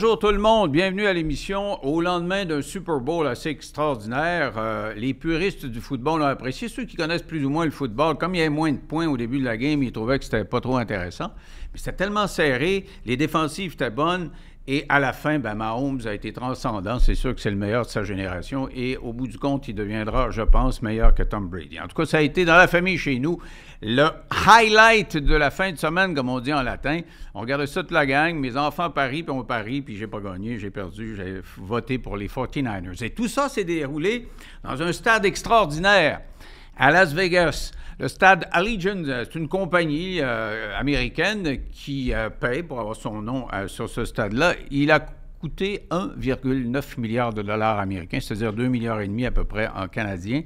Bonjour tout le monde, bienvenue à l'émission. Au lendemain d'un Super Bowl assez extraordinaire, euh, les puristes du football l'ont apprécié. Ceux qui connaissent plus ou moins le football, comme il y avait moins de points au début de la game, ils trouvaient que c'était pas trop intéressant. Mais c'était tellement serré, les défensives étaient bonnes. Et à la fin, ben, Mahomes a été transcendant. C'est sûr que c'est le meilleur de sa génération. Et au bout du compte, il deviendra, je pense, meilleur que Tom Brady. En tout cas, ça a été dans la famille chez nous le highlight de la fin de semaine, comme on dit en latin. On regarde ça toute la gang, mes enfants parient, puis on parie, puis j'ai pas gagné, j'ai perdu, j'ai voté pour les 49ers. Et tout ça s'est déroulé dans un stade extraordinaire à Las Vegas. Le stade Allegiant, c'est une compagnie euh, américaine qui euh, paye pour avoir son nom euh, sur ce stade-là. Il a coûté 1,9 milliard de dollars américains, c'est-à-dire 2 milliards et demi à peu près en canadiens.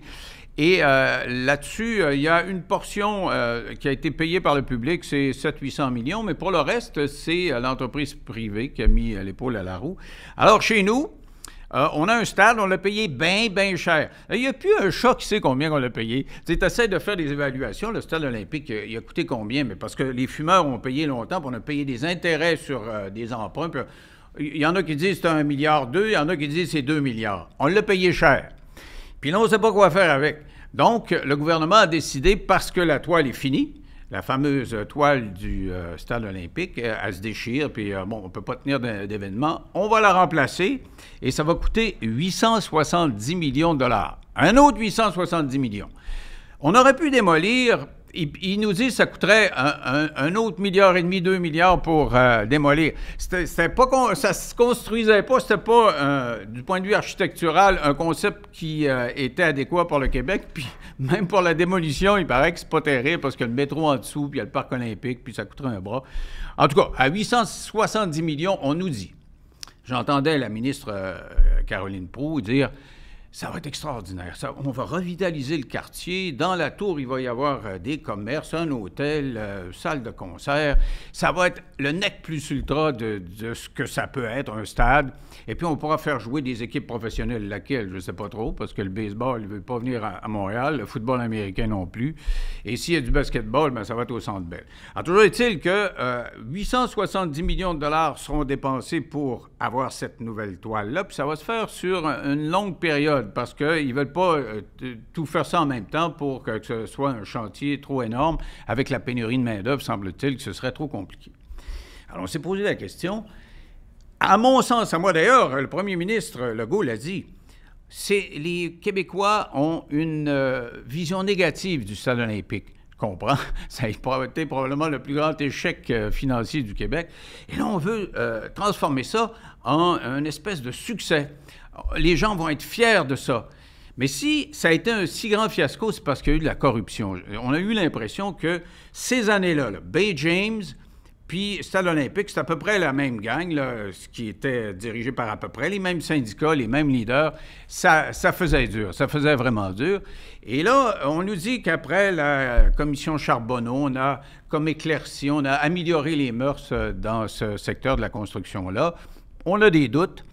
Et euh, là-dessus, euh, il y a une portion euh, qui a été payée par le public, c'est 700-800 millions, mais pour le reste, c'est l'entreprise privée qui a mis l'épaule à la roue. Alors, chez nous, on a un stade, on l'a payé bien, bien cher. Il n'y a plus un chat qui sait combien on l'a payé. Tu essaies de faire des évaluations. Le stade olympique, il a coûté combien? Mais parce que les fumeurs ont payé longtemps, puis on a payé des intérêts sur des emprunts. il y en a qui disent c'est un milliard deux, il y en a qui disent c'est 2 milliards. On l'a payé cher. Puis là, on ne sait pas quoi faire avec. Donc, le gouvernement a décidé, parce que la toile est finie, la fameuse toile du euh, stade olympique, euh, elle se déchire, puis euh, bon, on ne peut pas tenir d'événement. On va la remplacer et ça va coûter 870 millions de dollars. Un autre 870 millions. On aurait pu démolir il nous dit que ça coûterait un, autre milliard et demi, deux milliards pour euh, démolir. C'était, pas ça se construisait pas, c'était pas, euh, du point de vue architectural, un concept qui euh, était adéquat pour le Québec. Puis même pour la démolition, il paraît que c'est pas terrible parce qu'il y a le métro en dessous, puis il y a le parc olympique, puis ça coûterait un bras. En tout cas, à 870 millions, on nous dit. J'entendais la ministre Caroline Proux dire ça va être extraordinaire. on va revitaliser le quartier. Dans la tour, il va y avoir euh, des commerces, un hôtel, euh, salle de concert. Ça va être le nec plus ultra de, ce que ça peut être, un stade. Et puis, on pourra faire jouer des équipes professionnelles, laquelle, je ne sais pas trop, parce que le baseball ne veut pas venir à, Montréal, le football américain non plus. Et s'il y a du basketball, ben, ça va être au Centre Bell. Alors, toujours est-il que 870 euh, millions de dollars seront dépensés pour avoir cette nouvelle toile-là, puis ça va se faire sur une longue période parce qu'ils ne veulent pas euh, tout faire ça en même temps pour que ce soit un chantier trop énorme. Avec la pénurie de main-d'œuvre, semble-t-il que ce serait trop compliqué. Alors, on s'est posé la question. À mon sens, à moi d'ailleurs, le premier ministre Legault l'a dit. Les Québécois ont une euh, vision négative du stade olympique comprend. Ça a été probablement le plus grand échec euh, financier du Québec. Et là, on veut euh, transformer ça en une espèce de succès. Les gens vont être fiers de ça. Mais si ça a été un si grand fiasco, c'est parce qu'il y a eu de la corruption. On a eu l'impression que ces années-là, le Bay James, puis Stade olympique, c'est à peu près la même gang, là, ce qui était dirigé par à peu près les mêmes syndicats, les mêmes leaders. Ça, ça faisait dur, ça faisait vraiment dur. Et là, on nous dit qu'après la commission Charbonneau, on a comme éclairci, on a amélioré les mœurs euh, dans ce secteur de la construction-là. On a des doutes.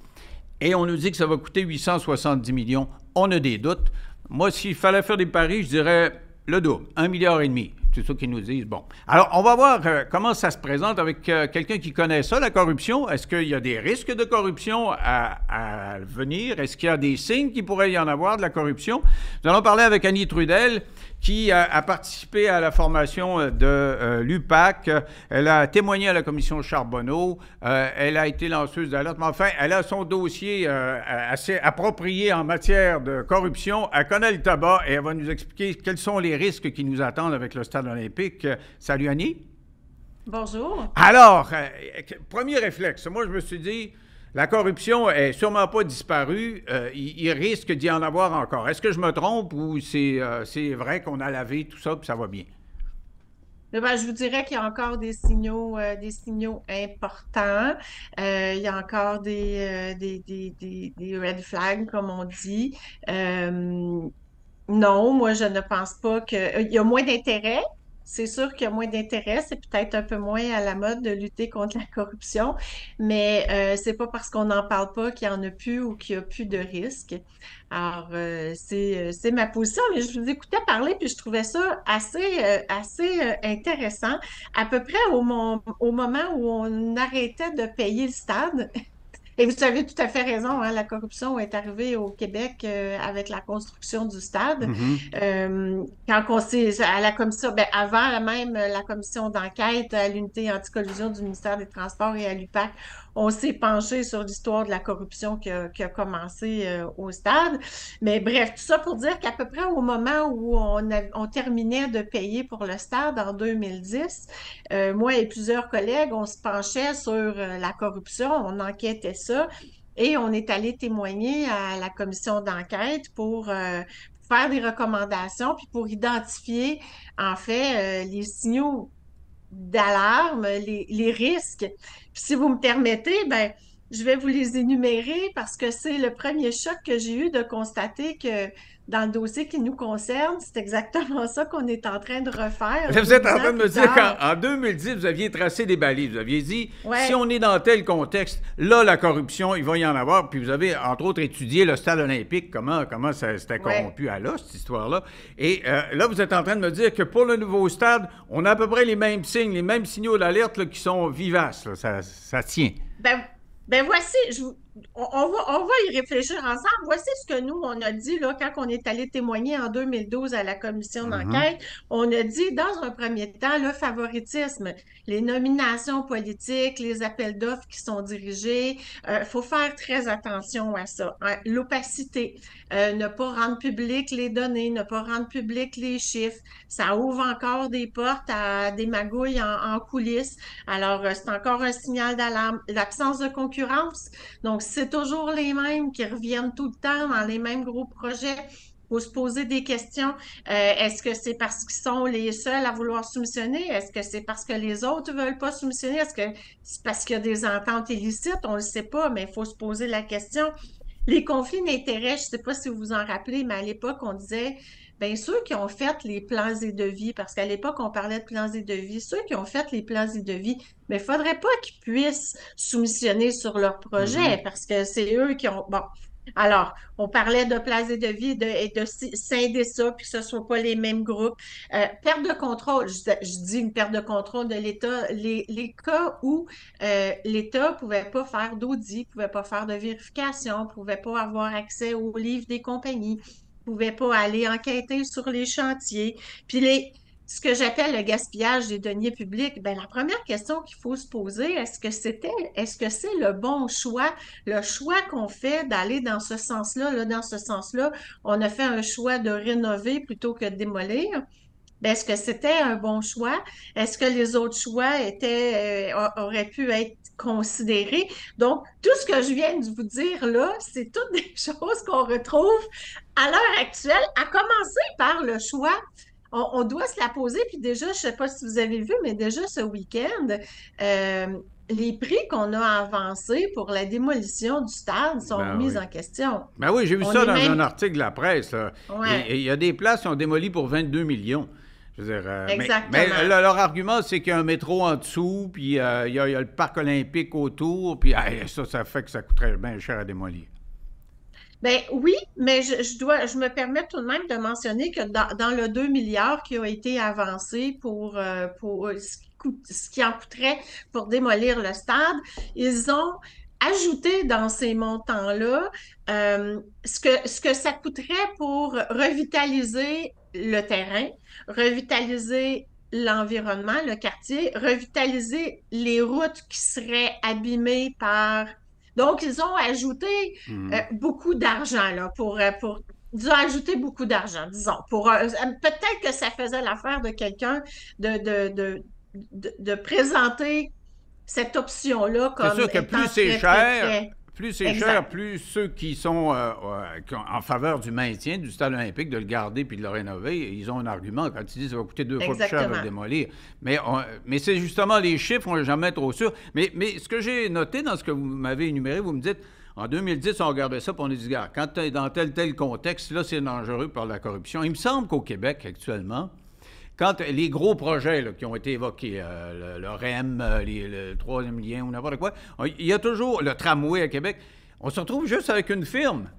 Et on nous dit que ça va coûter 870 millions. On a des doutes. Moi, s'il fallait faire des paris, je dirais le double, un milliard et demi. C'est ça qu'ils nous disent. Bon. Alors, on va voir euh, comment ça se présente avec euh, quelqu'un qui connaît ça, la corruption. Est-ce qu'il y a des risques de corruption à, à venir? Est-ce qu'il y a des signes qu'il pourrait y en avoir de la corruption? Nous allons parler avec Annie Trudel, qui a, participé à la formation euh, de euh, l'UPAC. Elle a témoigné à la commission Charbonneau. Euh, elle a été lanceuse d'alerte. Mais enfin, elle a son dossier assez approprié en matière de corruption. Elle connaît le tabac et elle va nous expliquer quels sont les risques qui nous attendent avec le stade olympique. Salut Annie. Bonjour. Alors, premier réflexe, moi je me suis dit la corruption est sûrement pas disparue. Euh, il, risque d'y en avoir encore. Est-ce que je me trompe ou c'est euh, vrai qu'on a lavé tout ça que ça va bien? Eh ben, je vous dirais qu'il y a encore des signaux, euh, des signaux importants. il y a encore des, red flags, comme on dit. non, moi, je ne pense pas que. Il y a moins d'intérêt, c'est sûr qu'il y a moins d'intérêt, c'est peut-être un peu moins à la mode de lutter contre la corruption, mais euh, c'est pas parce qu'on n'en parle pas qu'il y en a plus ou qu'il n'y a plus de risques. Alors, euh, euh, c'est ma position, mais je vous écoutais parler, puis je trouvais ça assez, assez intéressant, à peu près au, au moment où on arrêtait de payer le stade. Et vous avez tout à fait raison, hein, la corruption est arrivée au Québec euh, avec la construction du stade. Mm-hmm. Euh, quand on s'est à la commission, ben, avant même la commission d'enquête à l'unité anticollusion du ministère des Transports et à l'UPAC, on s'est penché sur l'histoire de la corruption qui a, commencé euh, au stade. Mais bref, tout ça pour dire qu'à peu près au moment où on, terminait de payer pour le stade en 2010, euh, moi et plusieurs collègues, on se penchait sur euh, la corruption, on enquêtait ça. Et on est allé témoigner à la commission d'enquête pour, faire des recommandations, puis pour identifier en fait les signaux d'alarme, les, risques si vous me permettez, ben, je vais vous les énumérer parce que c'est le premier choc que j'ai eu de constater que dans le dossier qui nous concerne, c'est exactement ça qu'on est en train de refaire. Vous êtes en train de me dire qu'en 2010, vous aviez tracé des balises. Vous aviez dit, si on est dans tel contexte, là, la corruption, il va y en avoir. Puis vous avez, entre autres, étudié le stade olympique, comment, comment ça corrompu à là, cette histoire-là. Et euh, là, vous êtes en train de me dire que pour le nouveau stade, on a à peu près les mêmes signes, les mêmes signaux d'alerte qui sont vivaces. Ça, tient. Ben, ben voici, je on, va, y réfléchir ensemble. Voici ce que nous, on a dit là, quand on est allé témoigner en 2012 à la commission mm-hmm. d'enquête. On a dit, dans un premier temps, le favoritisme, les nominations politiques, les appels d'offres qui sont dirigés, il euh, faut faire très attention à ça. L'opacité, euh, ne pas rendre public les données, ne pas rendre public les chiffres, ça ouvre encore des portes à des magouilles en, coulisses. Alors, euh, c'est encore un signal d'alarme. L'absence de concurrence, donc c'est toujours les mêmes qui reviennent tout le temps dans les mêmes gros projets pour se poser des questions. Euh, est-ce que c'est parce qu'ils sont les seuls à vouloir soumissionner? Est-ce que c'est parce que les autres ne veulent pas soumissionner? Est-ce que c'est parce qu'il y a des ententes illicites? On ne le sait pas, mais il faut se poser la question. Les conflits d'intérêts, je ne sais pas si vous vous en rappelez, mais à l'époque, on disait Bien, ceux qui ont fait les plans et de vie, parce qu'à l'époque, on parlait de plans et de vie, ceux qui ont fait les plans et de vie, mais il ben, faudrait pas qu'ils puissent soumissionner sur leur projet, mhm. parce que c'est eux qui ont. Bon. Alors, on parlait de plans et de vie de, et de scinder ça, puis que ce ne soit pas les mêmes groupes. Euh, perte de contrôle, je, dis une perte de contrôle de l'État. Les, les cas où euh, l'État ne pouvait pas faire d'audit, ne pouvait pas faire de vérification, ne pouvait pas avoir accès aux livres des compagnies pouvaient pas aller enquêter sur les chantiers. Puis ce que j'appelle le gaspillage des deniers publics, ben la première question qu'il faut se poser, est-ce que c'était, est-ce que c'est le bon choix, le choix qu'on fait d'aller dans ce sens-là, là, dans ce sens-là, on a fait un choix de rénover plutôt que de démolir. Ben, est-ce que c'était un bon choix? Est-ce que les autres choix étaient, euh, auraient pu être considérés? Donc, tout ce que je viens de vous dire là, c'est toutes des choses qu'on retrouve à l'heure actuelle, à commencer par le choix. On, doit se la poser, puis déjà, je ne sais pas si vous avez vu, mais déjà ce week-end, euh, les prix qu'on a avancés pour la démolition du stade sont ben mis en question. Ben oui, j'ai vu ça dans un article de la presse. Il y, a des places qui sont démolies pour 22 millions. Euh, mais, leur argument, c'est qu'il y a un métro en dessous, puis euh, il y, a le parc olympique autour, puis ça, ça fait que ça coûterait bien cher à démolir. Ben oui, mais je, dois, je me permets tout de même de mentionner que dans, le 2 milliards qui ont été avancés pour, euh, ce, qui en coûterait pour démolir le stade, ils ont ajouté dans ces montants-là ce, que, ce que ça coûterait pour revitaliser le terrain, revitaliser l'environnement, le quartier, revitaliser les routes qui seraient abîmées par... Donc, ils ont ajouté hmm. euh, beaucoup d'argent là, pour, euh, pour... Ils ont ajouté beaucoup d'argent, disons. Pour, euh, peut-être que ça faisait l'affaire de quelqu'un de, de, de, présenter cette option-là comme. C'est sûr que plus c'est cher, plus c'est cher, plus ceux qui sont euh, en faveur du maintien du stade olympique, de le garder puis de le rénover, ils ont un argument quand ils disent ça va coûter deux fois plus cher de le démolir. Mais, mais c'est justement les chiffres, on n'est jamais trop sûr. Mais, mais ce que j'ai noté dans ce que vous m'avez énuméré, vous me dites, en 2010, on regardait ça pour on a dit, quand tu es dans tel tel contexte, là, c'est dangereux par la corruption. Il me semble qu'au Québec, actuellement, quand les gros projets qui ont été évoqués, euh, le, REM, euh, le troisième lien ou n'importe quoi, il y a toujours le tramway à Québec. On se retrouve juste avec une firme.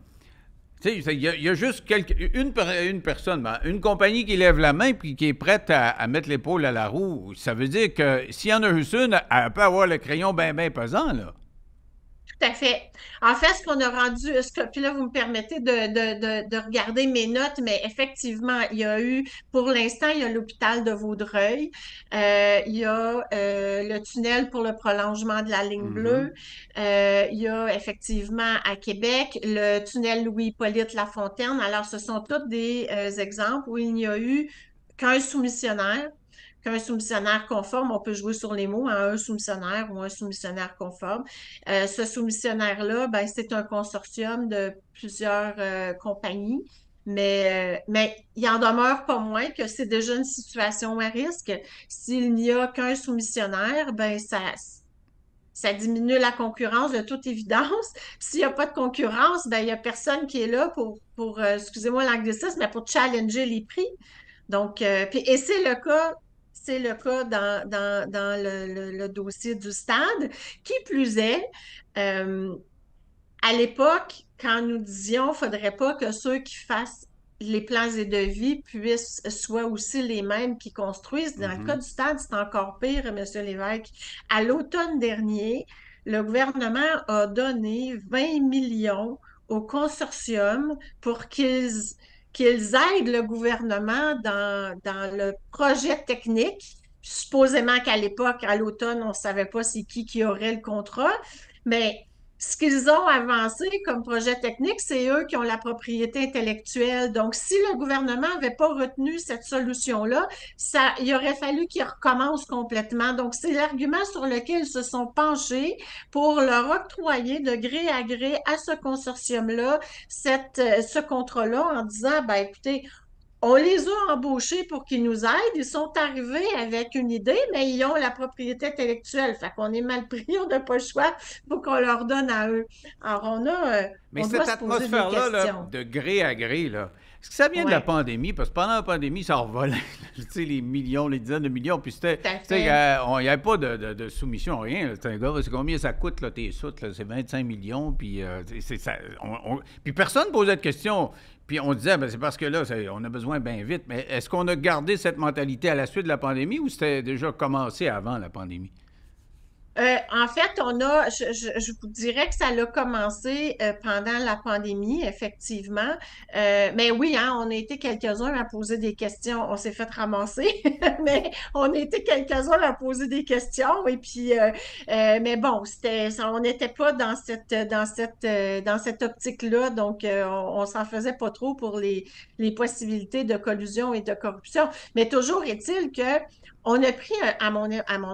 Il y, a juste quelques, une, une, personne, ben, une compagnie qui lève la main puis qui est prête à, mettre l'épaule à la roue. Ça veut dire que s'il y en a juste une, elle peut avoir le crayon bien, bien pesant. Là à fait. En fait, ce qu'on a rendu, ce que, puis là, vous me permettez de, regarder mes notes, mais effectivement, il y a eu, pour l'instant, il y a l'hôpital de Vaudreuil, euh, il y a euh, le tunnel pour le prolongement de la ligne mm-hmm. bleue, euh, il y a effectivement à Québec le tunnel Louis-Hippolyte Lafontaine. Alors, ce sont tous des exemples où il n'y a eu qu'un soumissionnaire qu'un soumissionnaire conforme, on peut jouer sur les mots, hein, un soumissionnaire ou un soumissionnaire conforme. Euh, ce soumissionnaire-là, ben, c'est un consortium de plusieurs euh, compagnies, mais, euh, mais il en demeure pas moins que c'est déjà une situation à risque. S'il n'y a qu'un soumissionnaire, ben, ça, ça diminue la concurrence de toute évidence. S'il n'y a pas de concurrence, ben, il n'y a personne qui est là pour, pour excusez-moi l'anglicisme, mais pour challenger les prix. Donc, puis, et c'est le cas c'est le cas dans, le, dossier du stade. Qui plus est, euh, à l'époque, quand nous disions qu'il ne faudrait pas que ceux qui fassent les plans et devis puissent soient aussi les mêmes qui construisent. Dans le mm-hmm. cas du stade, c'est encore pire, M. l'évêque À l'automne dernier, le gouvernement a donné 20 millions au consortium pour qu'ils qu'ils aident le gouvernement dans, dans le projet technique. Supposément qu'à l'époque, à l'automne, on ne savait pas c'est qui qui aurait le contrat, mais ce qu'ils ont avancé comme projet technique, c'est eux qui ont la propriété intellectuelle. Donc, si le gouvernement n'avait pas retenu cette solution-là, ça, il aurait fallu qu'ils recommencent complètement. Donc, c'est l'argument sur lequel ils se sont penchés pour leur octroyer de gré à gré à ce consortium-là, cette, euh, ce contrat-là, en disant, bah écoutez, on les a embauchés pour qu'ils nous aident. Ils sont arrivés avec une idée, mais ils ont la propriété intellectuelle. Fait qu'on est mal pris, on n'a pas le choix pour qu'on leur donne à eux. Alors, on a. Euh, mais cette atmosphère-là, de gré à gré, là, est-ce que ça vient de la pandémie? Parce que pendant la pandémie, ça revolait, tu sais, les millions, les dizaines de millions. Puis c'était, euh, il n'y avait pas de, soumission, rien. C'est c'est combien ça coûte, là, tes soutes? C'est 25 millions, puis euh, Puis personne ne posait de questions. Puis on disait, ben, c'est parce que là, on a besoin bien vite. Mais est-ce qu'on a gardé cette mentalité à la suite de la pandémie ou c'était déjà commencé avant la pandémie? Euh, en fait, on a, je, vous dirais que ça a commencé euh, pendant la pandémie, effectivement. Euh, mais oui, hein, on a été quelques-uns à poser des questions. On s'est fait ramasser, mais on a été quelques-uns à poser des questions. Et puis, mais bon, c'était, on n'était pas dans cette, dans cette, dans cette optique-là. Donc, on, on s'en faisait pas trop pour les, les possibilités de collusion et de corruption. Mais toujours est-il que on a pris, à, mon,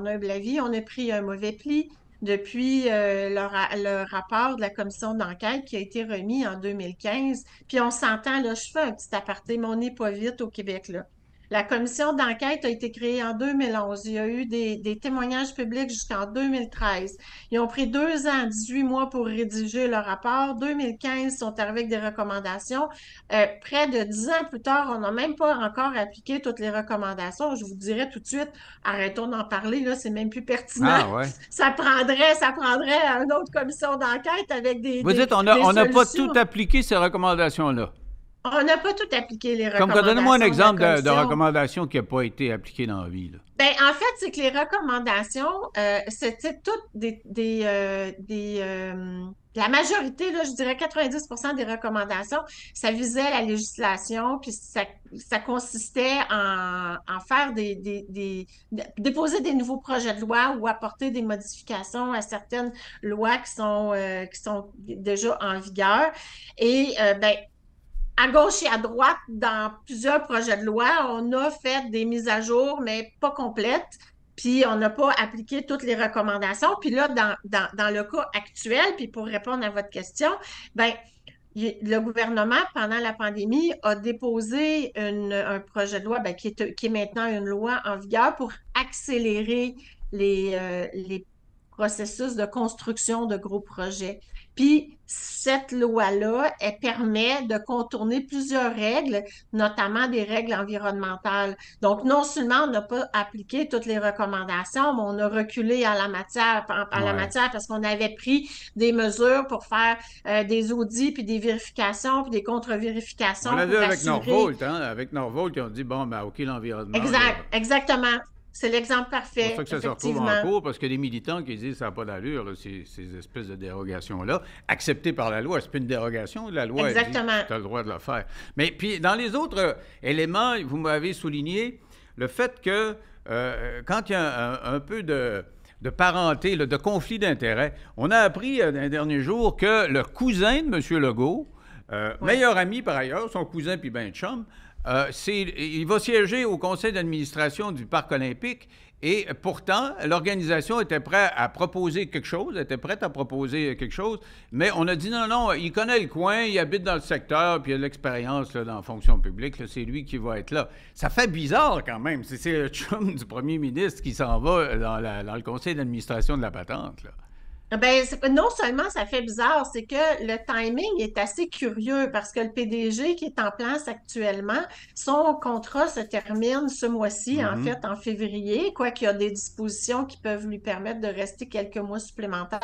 humble avis, on a pris un mauvais pli depuis euh, le, le, rapport de la commission d'enquête qui a été remis en 2015. Puis on s'entend, là, je fais un petit aparté, mais on n'est pas vite au Québec, là. La commission d'enquête a été créée en 2011. Il y a eu des, témoignages publics jusqu'en 2013. Ils ont pris deux ans, 18 mois pour rédiger le rapport. 2015, ils sont arrivés avec des recommandations. Euh, près de dix ans plus tard, on n'a même pas encore appliqué toutes les recommandations. Je vous dirais tout de suite, arrêtons d'en parler, là, c'est même plus pertinent. Ah, ça, prendrait, ça prendrait une autre commission d'enquête avec des. Vous dites, on n'a pas tout appliqué ces recommandations-là on n'a pas tout appliqué les recommandations. Comme donnez-moi un exemple de, recommandation qui n'a pas été appliquée dans la vie. Ben, en fait, c'est que les recommandations, c'était euh, toutes des. Euh, euh, la majorité, là, je dirais 90 des recommandations, ça visait la législation, puis ça, consistait en, faire des, déposer des nouveaux projets de loi ou apporter des modifications à certaines lois qui sont, qui sont déjà en vigueur. Et ben, à gauche et à droite, dans plusieurs projets de loi, on a fait des mises à jour, mais pas complètes. Puis on n'a pas appliqué toutes les recommandations. Puis là, dans, le cas actuel, puis pour répondre à votre question, ben le gouvernement, pendant la pandémie, a déposé un projet de loi ben, qui, est, maintenant une loi en vigueur pour accélérer les euh, processus de construction de gros projets. Puis cette loi-là, elle permet de contourner plusieurs règles, notamment des règles environnementales. Donc, non seulement on n'a pas appliqué toutes les recommandations, mais on a reculé à la matière, à la matière parce qu'on avait pris des mesures pour faire euh, des audits, puis des vérifications, puis des contre-vérifications. On l'a vu avec Norvolt, hein? Avec Norvolt, ils ont dit, bon, ben, OK, l'environnement. Exact, exactement. C'est l'exemple parfait. C'est pour ça que ça se retrouve en cours, parce que les militants qui disent que ça n'a pas d'allure, ces, espèces de dérogations-là, acceptées par la loi. C'est une dérogation, la loi. Exactement. Tu as le droit de le faire. Mais puis, dans les autres euh, éléments, vous m'avez souligné le fait que euh, quand il y a un, peu de, parenté, de conflit d'intérêts, on a appris un euh, dernier jour que le cousin de M. Legault, meilleur ami par ailleurs, son cousin puis ben chum, euh, il va siéger au conseil d'administration du Parc olympique et pourtant, l'organisation était prête à proposer quelque chose, était prête à proposer quelque chose, mais on a dit non, non, il connaît le coin, il habite dans le secteur, puis il a l'expérience dans la fonction publique, c'est lui qui va être là. Ça fait bizarre quand même. C'est le chum du premier ministre qui s'en va euh, dans, dans, le conseil d'administration de la patente. Ben, non seulement ça fait bizarre, c'est que le timing est assez curieux parce que le PDG qui est en place actuellement, son contrat se termine ce mois-ci, en mhm. fait, en février, quoiqu'il y a des dispositions qui peuvent lui permettre de rester quelques mois supplémentaires.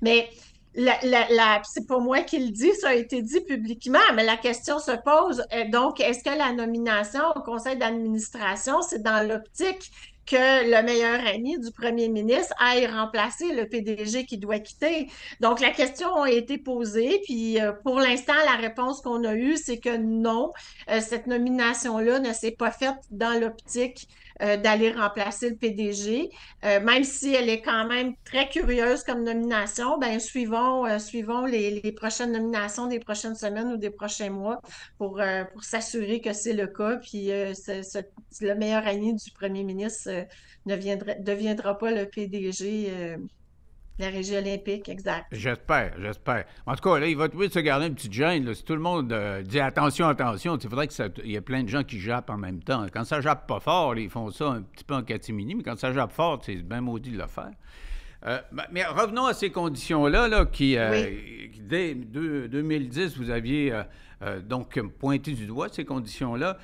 Mais c'est pour moi qu'il dit, ça a été dit publiquement, mais la question se pose, euh, donc, est-ce que la nomination au conseil d'administration, c'est dans l'optique que le meilleur ami du premier ministre aille remplacer le PDG qui doit quitter. Donc, la question a été posée, puis euh, pour l'instant, la réponse qu'on a eue, c'est que non, euh, cette nomination-là ne s'est pas faite dans l'optique euh, d'aller remplacer le PDG. Euh, même si elle est quand même très curieuse comme nomination, ben suivons, euh, suivons les, prochaines nominations des prochaines semaines ou des prochains mois pour, pour s'assurer que c'est le cas. Puis le meilleur ami du premier ministre ne viendra, deviendra pas le PDG la régie olympique, exact. J'espère, j'espère. En tout cas, là, il va trouver de se garder un petit gêne. Si tout le monde euh, dit attention, attention, il faudrait qu'il y ait plein de gens qui jappent en même temps. Quand ça jappe pas fort, ils font ça un petit peu en catimini, mais quand ça jappe fort, c'est bien maudit de le faire. Euh, ben, mais revenons à ces conditions-là, là, qui, euh, dès 2010, vous aviez donc pointé du doigt ces conditions-là.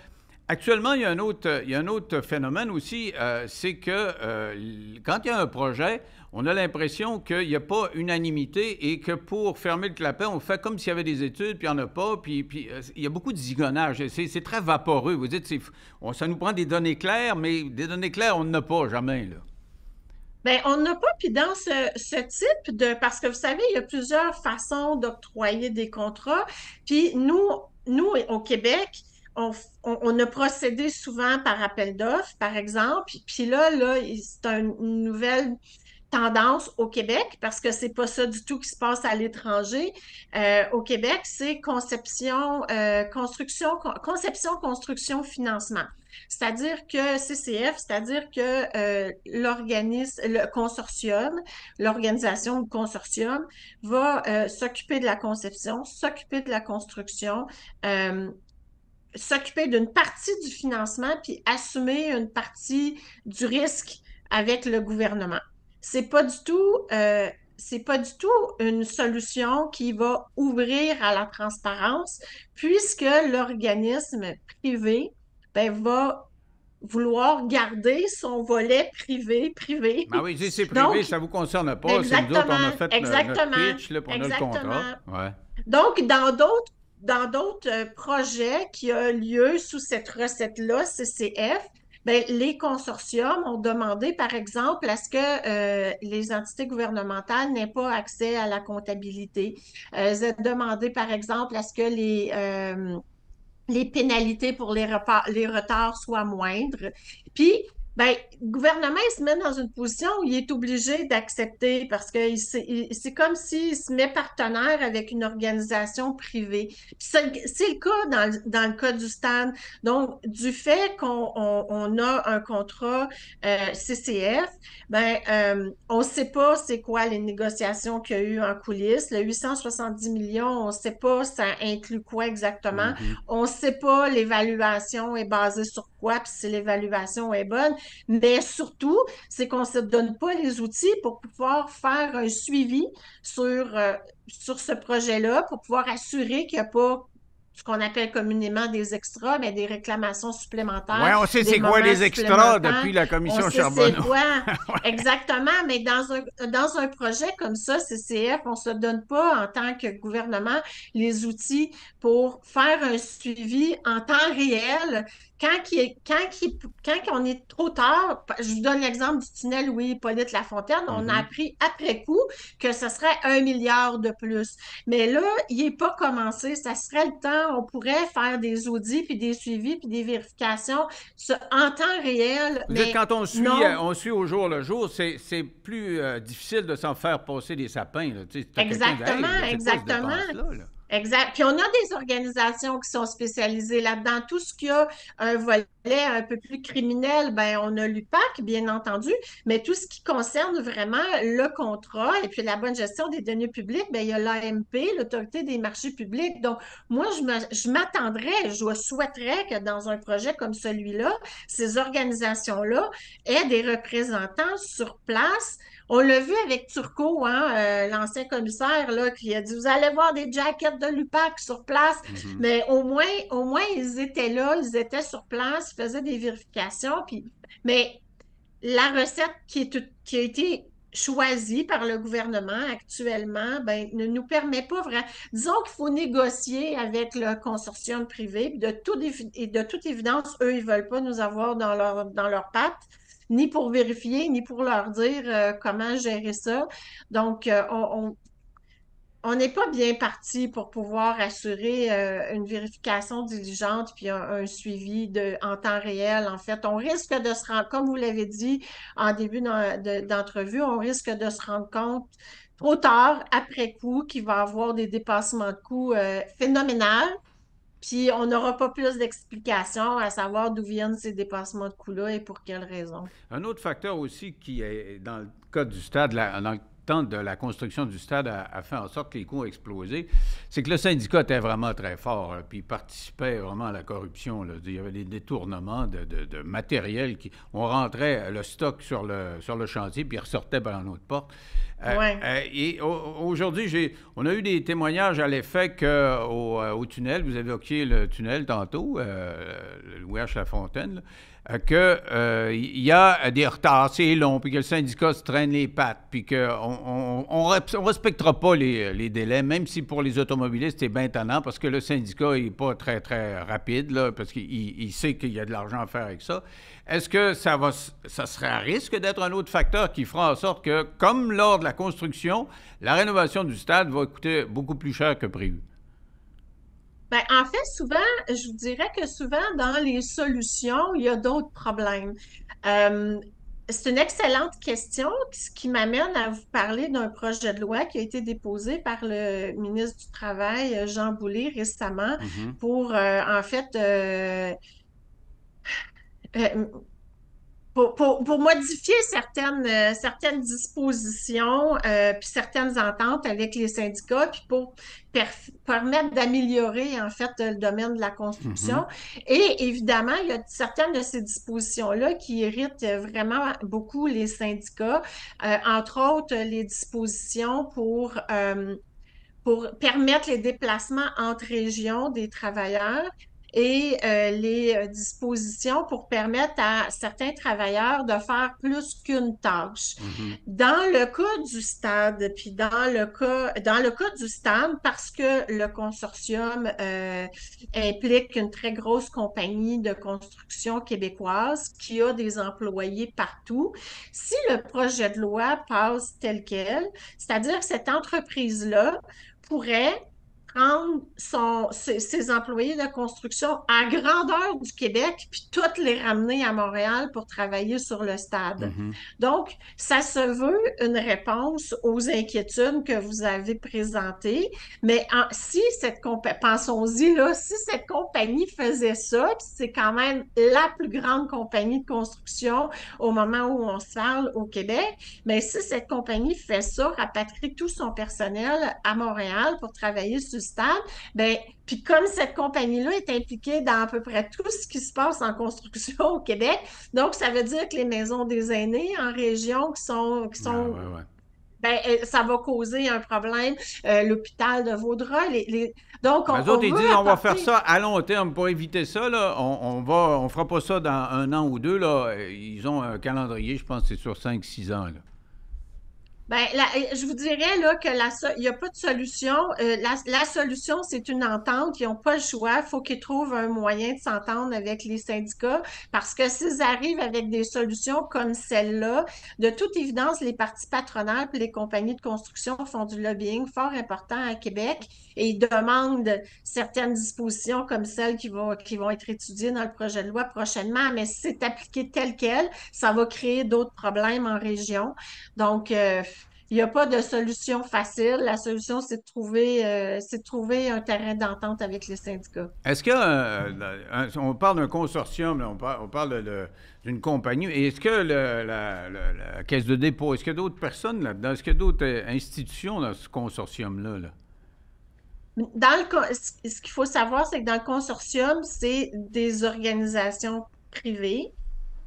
Actuellement, il y a un autre, phénomène aussi, euh, c'est que euh, quand il y a un projet, on a l'impression qu'il n'y a pas unanimité et que pour fermer le clapet, on fait comme s'il y avait des études, puis il n'y en a pas, puis, euh, il y a beaucoup de zigonnage. C'est très vaporeux. Vous dites, on, ça nous prend des données claires, mais des données claires, on n'en a pas jamais. Là. Bien, on n'a pas, puis dans ce, ce, type de... Parce que vous savez, il y a plusieurs façons d'octroyer des contrats. Puis nous, nous, au Québec, on, on, a procédé souvent par appel d'offres, par exemple. Puis là, là c'est une nouvelle tendance au Québec, parce que c'est pas ça du tout qui se passe à l'étranger. Euh, au Québec, c'est conception, euh, construction, conception, construction, financement. C'est-à-dire que CCF, c'est-à-dire que euh, l'organisme, le consortium, l'organisation ou consortium va s'occuper de la conception, s'occuper de la construction, s'occuper d'une partie du financement puis assumer une partie du risque avec le gouvernement. C'est pas du tout euh, c'est pas du tout une solution qui va ouvrir à la transparence puisque l'organisme privé ben, va vouloir garder son volet privé, privé. Ah oui, c'est privé, ça ne vous concerne pas. Exactement, on a fait pitch, contrat. Donc, dans d'autres dans d'autres euh, projets qui ont lieu sous cette recette-là, CCF, ben, les consortiums ont demandé, par exemple, à ce que euh, les entités gouvernementales n'aient pas accès à la comptabilité. Elles ont demandé, par exemple, à ce que les, euh, les pénalités pour les, les retards soient moindres. Puis, Bien, le gouvernement, il se met dans une position où il est obligé d'accepter parce que c'est comme s'il se met partenaire avec une organisation privée. C'est le cas dans, le cas du STAN. Donc, du fait qu'on a un contrat euh, CCF, ben, euh, on ne sait pas c'est quoi les négociations qu'il y a eu en coulisses. Le 870 millions, on ne sait pas ça inclut quoi exactement. Mm-hmm. On ne sait pas l'évaluation est basée sur quoi, puis si l'évaluation est bonne mais surtout, c'est qu'on ne se donne pas les outils pour pouvoir faire un suivi sur, euh, sur ce projet-là, pour pouvoir assurer qu'il n'y a pas ce qu'on appelle communément des extras, mais des réclamations supplémentaires. Oui, on sait c'est quoi les extras depuis la commission on Charbonneau. C'est quoi. Exactement, mais dans un, dans un projet comme ça, CCF, on ne se donne pas en tant que gouvernement les outils pour faire un suivi en temps réel quand, quand, on est trop tard, je vous donne l'exemple du tunnel Louis-Hippolyte Lafontaine, on a mhm. appris après coup que ce serait un milliard de plus. Mais là, il n'est pas commencé. Ça serait le temps, on pourrait faire des audits, puis des suivis, puis des vérifications en temps réel. mais quand on suit, euh, on suit au jour le jour, c'est plus euh, difficile de s'en faire passer des sapins. Exactement, exactement. Exact. Puis on a des organisations qui sont spécialisées là-dedans. Tout ce qui a un volet un peu plus criminel, ben on a l'UPAC, bien entendu, mais tout ce qui concerne vraiment le contrat et puis la bonne gestion des données publiques, ben il y a l'AMP, l'Autorité des marchés publics. Donc, moi, je m'attendrais, je souhaiterais que dans un projet comme celui-là, ces organisations-là aient des représentants sur place on l'a vu avec Turcot, hein, euh, l'ancien commissaire, là, qui a dit Vous allez voir des jackets de l'UPAC sur place. Mm-hmm. Mais au moins, au moins, ils étaient là, ils étaient sur place, ils faisaient des vérifications. Puis... Mais la recette qui, a été choisie par le gouvernement actuellement ben, ne nous permet pas vraiment. Disons qu'il faut négocier avec le consortium privé. De toute, de toute évidence, eux, ils ne veulent pas nous avoir dans leur, dans leur ni pour vérifier, ni pour leur dire euh, comment gérer ça. Donc, euh, on, n'est pas bien parti pour pouvoir assurer euh, une vérification diligente puis un, suivi en temps réel. En fait, on risque de se rendre, comme vous l'avez dit en début d'entrevue, on risque de se rendre compte trop tard, après coup, qu'il va y avoir des dépassements de coûts phénoménal puis on n'aura pas plus d'explications à savoir d'où viennent ces dépassements de coûts-là et pour quelles raisons. Un autre facteur aussi qui est dans le cas du stade, Tant de la construction du stade a, fait en sorte que les coûts ont explosé, c'est que le syndicat était vraiment très fort, euh, puis participait vraiment à la corruption. Il y avait des détournements de, matériel. on rentrait euh, le stock sur le, sur le chantier, puis il ressortait par autre porte. Euh, et aujourd'hui, on a eu des témoignages à l'effet qu'au au tunnel, vous avez le tunnel tantôt, euh, à la fontaine, euh, que qu'il euh, y a des retards assez longs, puis que le syndicat se traîne les pattes, puis qu'on ne on, respectera pas les, délais, même si pour les automobilistes, c'est bien tannant, parce que le syndicat n'est pas très, très rapide, parce qu'il sait qu'il y a de l'argent à faire avec ça. Est-ce que ça, va, ça serait à risque d'être un autre facteur qui fera en sorte que, comme lors de la construction, la rénovation du stade va coûter beaucoup plus cher que prévu? Bien, en fait, souvent, je vous dirais que souvent, dans les solutions, il y a d'autres problèmes. Euh, c'est une excellente question, ce qui m'amène à vous parler d'un projet de loi qui a été déposé par le ministre du Travail, euh, Jean Boulet, récemment, mm-hmm. pour, euh, en fait, pour, modifier certaines, euh, certaines dispositions euh, puis certaines ententes avec les syndicats, puis pour permettre d'améliorer en fait le domaine de la construction. Mm-hmm. Et évidemment, il y a certaines de ces dispositions-là qui irritent vraiment beaucoup les syndicats, euh, entre autres les dispositions pour pour permettre les déplacements entre régions des travailleurs, et euh, les euh, dispositions pour permettre à certains travailleurs de faire plus qu'une tâche. Mm-hmm. Dans le cas du stade, puis dans le cas, dans le cas du stade, parce que le consortium euh, implique une très grosse compagnie de construction québécoise qui a des employés partout, si le projet de loi passe tel quel, c'est-à-dire que cette entreprise-là pourrait prendre ses, employés de construction à grandeur du Québec, puis toutes les ramener à Montréal pour travailler sur le stade. Mhm. Donc, ça se veut une réponse aux inquiétudes que vous avez présentées, mais si cette compagnie, pensons-y, là, si cette compagnie faisait ça, c'est quand même la plus grande compagnie de construction au moment où on se parle au Québec, mais si cette compagnie fait ça, rapatrie tout son personnel à Montréal pour travailler sur stable, ben, puis comme cette compagnie-là est impliquée dans à peu près tout ce qui se passe en construction au Québec, donc ça veut dire que les maisons des aînés en région qui sont, qui ah sont ben, euh, ça va causer un problème. Euh, l'hôpital de Vaudreuil, les, donc ben, on, autres, disent, on va faire ça à long terme pour éviter ça. Là. On, ne va, on fera pas ça dans un an ou deux. Là. Ils ont un calendrier, je pense, c'est sur cinq, six ans. Là. Ben, je vous dirais là que la il n'y a pas de solution. Euh, la, solution, c'est une entente. Ils n'ont pas le choix. Il faut qu'ils trouvent un moyen de s'entendre avec les syndicats parce que s'ils arrivent avec des solutions comme celle-là, de toute évidence, les partis patronales et les compagnies de construction font du lobbying fort important à Québec et ils demandent certaines dispositions comme celles qui vont, qui vont être étudiées dans le projet de loi prochainement. Mais si c'est appliqué tel quel, ça va créer d'autres problèmes en région. Donc, euh, il n'y a pas de solution facile. La solution, c'est de trouver, euh, trouver un terrain d'entente avec les syndicats. Est-ce qu'on euh, parle d'un consortium, on, parle, d'une compagnie. Est-ce que la, caisse de dépôt, est-ce qu'il y a d'autres personnes là-dedans? Est-ce qu'il d'autres euh, institutions dans ce consortium-là? dans ce qu'il faut savoir, c'est que dans le consortium, c'est des organisations privées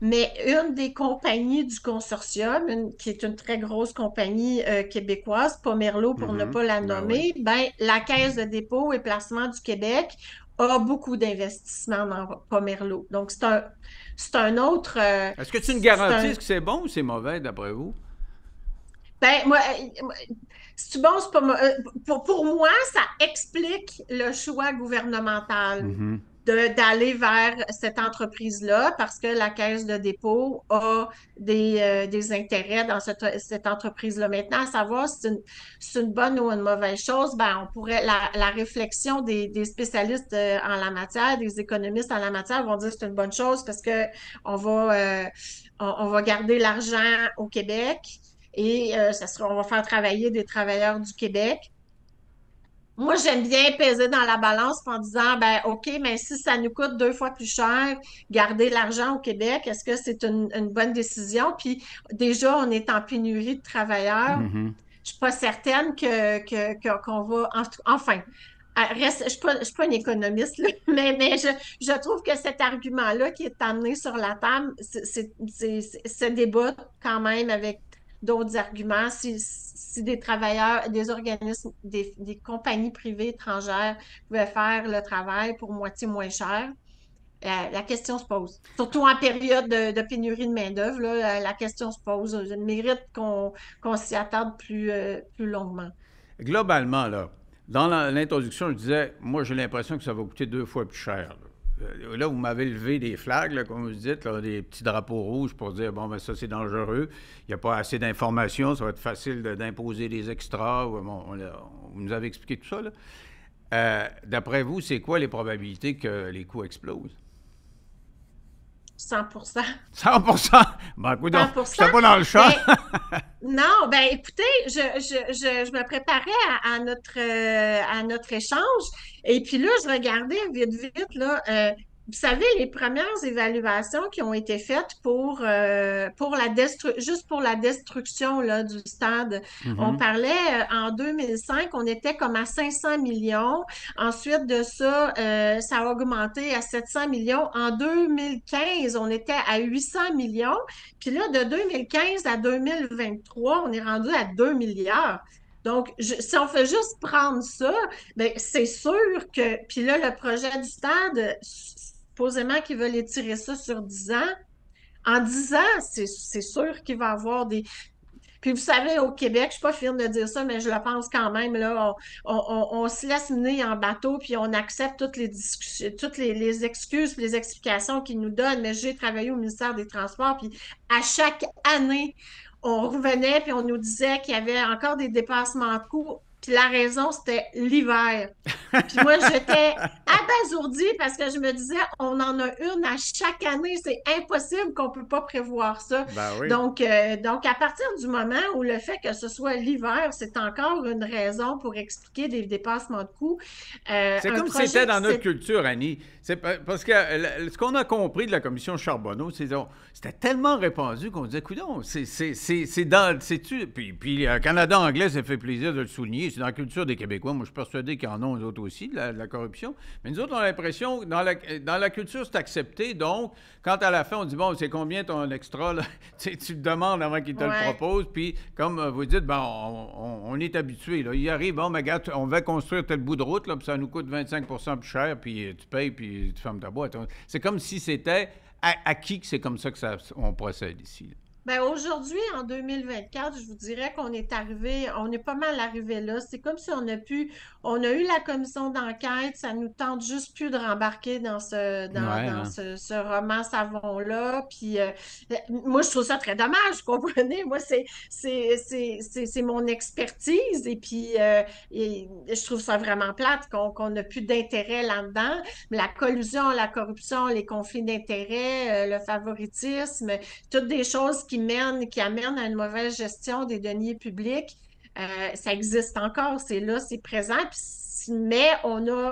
mais une des compagnies du consortium, qui est une très grosse compagnie euh, québécoise, Pomerlo pour ne mm-hmm. pas la ben nommer, ben, la Caisse mm. de dépôt et placement du Québec a beaucoup d'investissements dans Pomerlo. Donc, c'est un, un autre... Euh, Est-ce que tu nous garantis que c'est bon ou c'est mauvais, d'après vous? Ben, moi, euh, c'est bon, pour, moi, ça explique le choix gouvernemental. Mm-hmm d'aller vers cette entreprise-là parce que la caisse de dépôt a des, euh, des intérêts dans cette, cette entreprise-là. Maintenant, à savoir si c'est une, bonne ou une mauvaise chose, ben, on pourrait la, la réflexion des, des, spécialistes euh, en la matière, des économistes en la matière vont dire que c'est une bonne chose parce que on va, euh, on, va garder l'argent au Québec et ça sera, on va faire travailler des travailleurs du Québec moi, j'aime bien peser dans la balance en disant, ben, OK, mais si ça nous coûte deux fois plus cher, garder l'argent au Québec, est-ce que c'est une, bonne décision? Puis déjà, on est en pénurie de travailleurs. Je mm-hmm. ne Je suis pas certaine que, qu'on va, enfin, Reste, je ne suis, pas une économiste, mais, mais je, trouve que cet argument-là qui est amené sur la table, c'est débat quand même avec d'autres arguments. Si, si, des travailleurs, des organismes, des, compagnies privées étrangères pouvaient faire le travail pour moitié moins cher, euh, la, question se pose. Surtout en période de, pénurie de main-d'œuvre, la, la, question se pose. Je mérite qu'on s'y attarde plus, euh, plus longuement. Globalement, là, dans l'introduction, je disais, moi, j'ai l'impression que ça va coûter deux fois plus cher. Euh, là, vous m'avez levé des flags, comme vous dites, des petits drapeaux rouges pour dire bon, ben ça, c'est dangereux, il n'y a pas assez d'informations, ça va être facile d'imposer des extras. vous nous avez expliqué tout ça. Euh, d'après vous, c'est quoi les probabilités que les coûts explosent? 100 100 Ben, écoute, je pas dans le chat. non, ben écoutez, je, je, je, me préparais euh, à, notre, échange et puis là, je regardais vite, vite, là, euh, vous savez, les premières évaluations qui ont été faites pour, euh, pour la juste pour la destruction là, du stade, mhm. on parlait euh, en 2005, on était comme à 500 millions. Ensuite de ça, euh, ça a augmenté à 700 millions. En 2015, on était à 800 millions. Puis là, de 2015 à 2023, on est rendu à 2 milliards. Donc, si on fait juste prendre ça, ben, c'est sûr que, puis là, le projet du stade supposément qu'ils veulent étirer ça sur 10 ans. En 10 ans, c'est sûr qu'il va y avoir des. Puis vous savez, au Québec, je ne suis pas fière de dire ça, mais je le pense quand même, là, on, se laisse mener en bateau, puis on accepte toutes les discussions, toutes les, excuses, les explications qu'ils nous donnent. Mais j'ai travaillé au ministère des Transports, puis à chaque année, on revenait, puis on nous disait qu'il y avait encore des dépassements de coûts puis la raison, c'était l'hiver. Puis moi, j'étais abasourdie parce que je me disais, on en a une à chaque année. C'est impossible qu'on ne peut pas prévoir ça. Ben donc, euh, donc, à partir du moment où le fait que ce soit l'hiver, c'est encore une raison pour expliquer des dépassements de coûts. Euh, c'est comme si c'était dans notre culture, Annie. C'est parce que ce qu'on a compris de la commission Charbonneau, c'est c'était tellement répandu qu'on disait, coudon, c'est dans... Puis, puis le euh, Canada anglais s'est fait plaisir de le souligner dans la culture des Québécois. Moi, je suis persuadé qu'ils en ont, d'autres autres aussi, de la, corruption. Mais nous autres, on a l'impression dans la, dans la culture, c'est accepté. Donc, quand à la fin, on dit, bon, c'est combien ton extra, là? tu, tu le demandes avant qu'ils te le proposent. Puis, comme euh, vous dites, ben, on, est habitué. Là. Il arrive, bon, mais ben, regarde, on va construire tel bout de route, là, puis ça nous coûte 25 plus cher, puis euh, tu payes, puis tu fermes ta boîte. C'est comme si c'était acquis que c'est comme ça que ça, on procède ici. Ben aujourd'hui, en 2024, je vous dirais qu'on est arrivé, on est pas mal arrivé là. C'est comme si on a pu, on a eu la commission d'enquête, ça nous tente juste plus de rembarquer dans ce, dans, ce, roman savon là. Puis euh, euh, moi, je trouve ça très dommage, comprenez. Moi, c'est, c'est, c'est, mon expertise et puis euh, je trouve ça vraiment plate qu'on qu'on n'a plus d'intérêt là-dedans. Mais La collusion, la corruption, les conflits d'intérêts, le favoritisme, toutes des choses qui qui amène à une mauvaise gestion des deniers publics, euh, ça existe encore, c'est là, c'est présent, mais on a,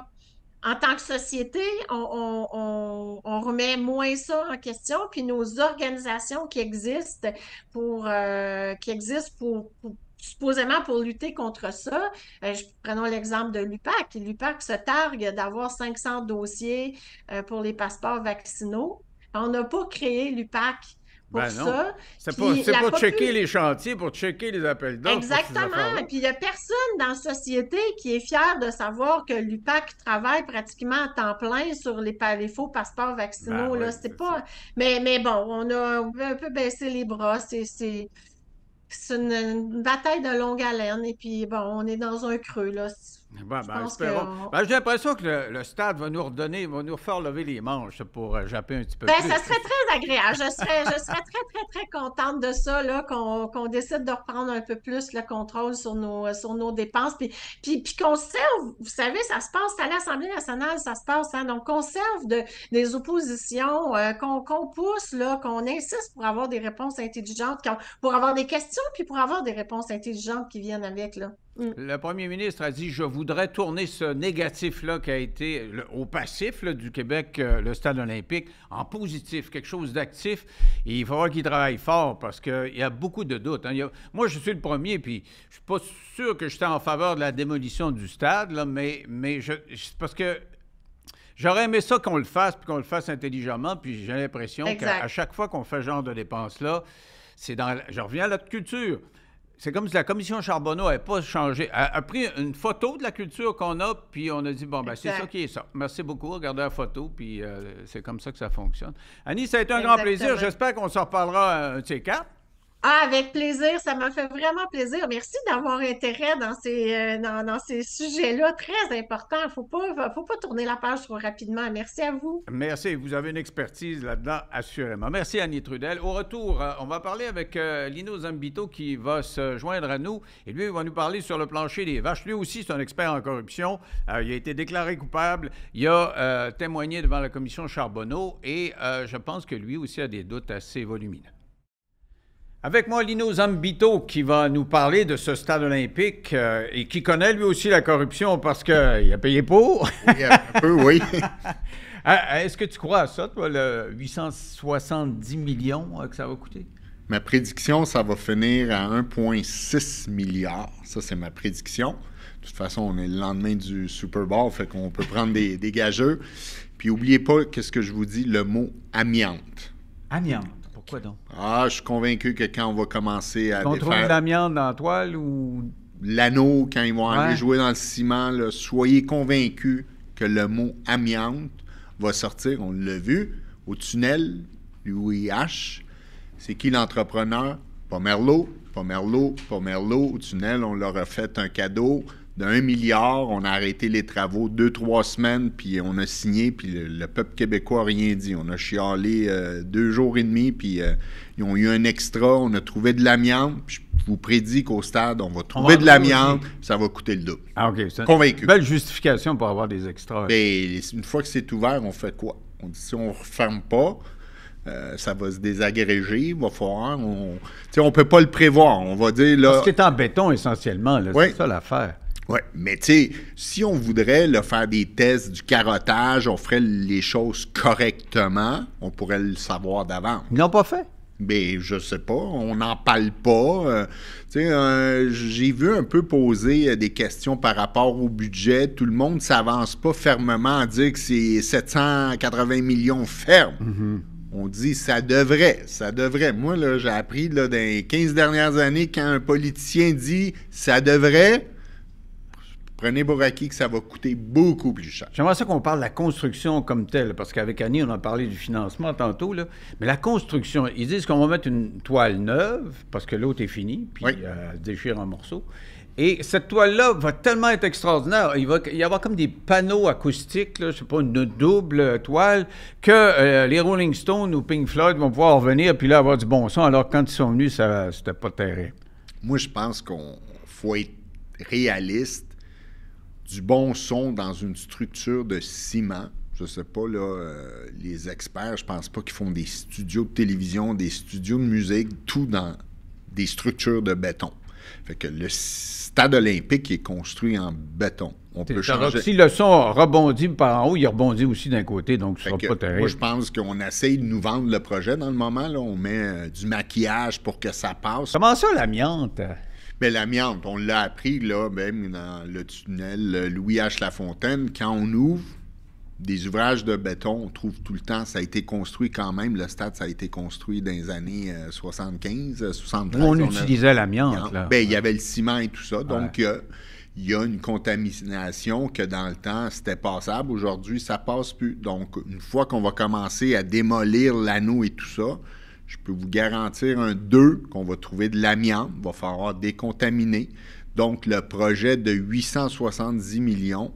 en tant que société, on, remet moins ça en question, puis nos organisations qui existent pour, euh, qui existent pour, supposément pour lutter contre ça, euh, prenons l'exemple de l'UPAC. L'UPAC se targue d'avoir 500 dossiers pour les passeports vaccinaux. On n'a pas créé l'UPAC. Ben c'est pour checker les chantiers, pour checker les appels d'offres. Exactement. Et puis, il n'y a personne dans la société qui est fier de savoir que l'UPAC travaille pratiquement à temps plein sur les, faux passeports vaccinaux. Ben pas... mais, mais bon, on a, on un peu baissé les bras. C'est c'est une, bataille de longue haleine. Et puis, bon, on est dans un creux, là. Ben, ben, ben, j'ai l'impression que le, stade va nous redonner, va nous faire lever les manches pour euh, japper un petit peu ben, Ça serait très agréable. Je serais, je très, très, très contente de ça, là, qu'on décide de reprendre un peu plus le contrôle sur nos, euh, sur nos dépenses. Puis, puis, puis qu'on serve, vous savez, ça se passe à l'Assemblée nationale, ça se passe, hein, donc qu'on serve de, des oppositions, euh, qu'on pousse, là, qu'on insiste pour avoir des réponses intelligentes, pour avoir des questions puis pour avoir des réponses intelligentes qui viennent avec. Là. Mm. Le premier ministre a dit Je voudrais tourner ce négatif-là qui a été au passif du Québec, euh, le stade olympique, en positif, quelque chose d'actif. Et il faudra qu'il travaille fort parce qu'il y a beaucoup de doutes. Hein. Moi, je suis le premier, puis je suis pas sûr que j'étais en faveur de la démolition du stade, là, mais, mais je, parce que J'aurais aimé ça qu'on le fasse, puis qu'on le fasse intelligemment, puis j'ai l'impression qu'à chaque fois qu'on fait ce genre de dépenses-là, c'est dans. Je reviens à notre culture. C'est comme si la commission Charbonneau n'avait pas changé. a pris une photo de la culture qu'on a, puis on a dit, bon, ben, c'est ça qui est ça. Merci beaucoup, regardez la photo, puis euh, c'est comme ça que ça fonctionne. Annie, ça a été un grand plaisir. J'espère qu'on s'en reparlera euh, un ces ah, avec plaisir, ça m'a fait vraiment plaisir. Merci d'avoir intérêt dans ces, euh, dans, ces sujets-là très importants. Il ne faut pas, faut pas tourner la page trop rapidement. Merci à vous. Merci. Vous avez une expertise là-dedans, assurément. Merci, Annie Trudel. Au retour, euh, on va parler avec euh, Lino Zambito qui va se joindre à nous. Et lui, il va nous parler sur le plancher des vaches. Lui aussi, c'est un expert en corruption. il a été déclaré coupable. Il a témoigné devant la commission Charbonneau et je pense que lui aussi a des doutes assez volumineux. Avec moi, Lino Zambito, qui va nous parler de ce stade olympique euh, et qui connaît lui aussi la corruption parce qu'il euh, a payé pour. oui, un peu, oui. Ah, est-ce que tu crois à ça, toi, le 870 millions euh, que ça va coûter? Ma prédiction, ça va finir à 1,6 milliard. Ça, c'est ma prédiction. De toute façon, on est le lendemain du Super Bowl, fait qu'on peut prendre des, des gageux. Puis, n'oubliez pas, qu'est-ce que je vous dis, le mot amiante. Amiante. Ah, je suis convaincu que quand on va commencer à. On défaire... de l'amiante dans la toile ou. L'anneau, quand ils vont aller jouer dans le ciment, soyez convaincus que le mot amiante va sortir. On l'a vu au tunnel, H. C'est qui l'entrepreneur? Pas Merlot, pas Merlot, pas Merlot. Au tunnel, on leur a fait un cadeau de milliard, on a arrêté les travaux deux, trois semaines, puis on a signé, puis le, peuple québécois n'a rien dit. On a chialé euh, deux jours et demi, puis euh, ils ont eu un extra, on a trouvé de l'amiante, puis je vous prédis qu'au stade, on va trouver de l'amiante, ça va coûter le double. Ah, OK. C'est Convaincu. belle justification pour avoir des extras. Ben, une fois que c'est ouvert, on fait quoi? On dit si on ne referme pas, euh, ça va se désagréger, il va falloir. On ne peut pas le prévoir. On va dire là. Parce que c'est en béton essentiellement, là, c'est ça l'affaire. Oui, mais tu sais, si on voudrait le faire des tests du carottage, on ferait les choses correctement, on pourrait le savoir d'avance. Ils n'ont pas fait. mais ben, je sais pas, on n'en parle pas. Euh, tu sais, j'ai vu un peu poser euh, des questions par rapport au budget. Tout le monde ne s'avance pas fermement à dire que c'est 780 millions fermes. Mm-hmm. On dit ça devrait, ça devrait. Moi, j'ai appris là, dans les 15 dernières années, quand un politicien dit ça devrait, René pour que ça va coûter beaucoup plus cher. J'aimerais ça qu'on parle de la construction comme telle, parce qu'avec Annie, on a parlé du financement tantôt, là. mais la construction, ils disent qu'on va mettre une toile neuve, parce que l'autre est finie, puis euh, elle déchire en morceaux. Et cette toile-là va tellement être extraordinaire. Il va y avoir comme des panneaux acoustiques, je je sais pas, une double toile, que euh, les Rolling Stones ou Pink Floyd vont pouvoir venir, puis là avoir du bon son, alors quand ils sont venus, ça c'était pas terrible. Moi, je pense qu'on faut être réaliste du bon son dans une structure de ciment. Je sais pas, là, euh, les experts, je pense pas qu'ils font des studios de télévision, des studios de musique, tout dans des structures de béton. Fait que le stade olympique est construit en béton. On peut changer. Si le son rebondit par en haut, il rebondit aussi d'un côté, donc ce sera pas terrible. Moi, je pense qu'on essaye de nous vendre le projet dans le moment. Là, on met euh, du maquillage pour que ça passe. Comment ça, l'amiante? l'amiante, on l'a appris, là, même dans le tunnel euh, Louis H. Lafontaine, quand on ouvre des ouvrages de béton, on trouve tout le temps, ça a été construit quand même, le stade, ça a été construit dans les années 75, euh, 73. Euh, on, utilisait l'amiante, là. Ben, il y avait le ciment et tout ça, donc... il y a une contamination que dans le temps, c'était passable. Aujourd'hui, ça passe plus. Donc, une fois qu'on va commencer à démolir l'anneau et tout ça, je peux vous garantir un 2 qu'on va trouver de l'amiante, va falloir décontaminer. Donc le projet de 870 millions,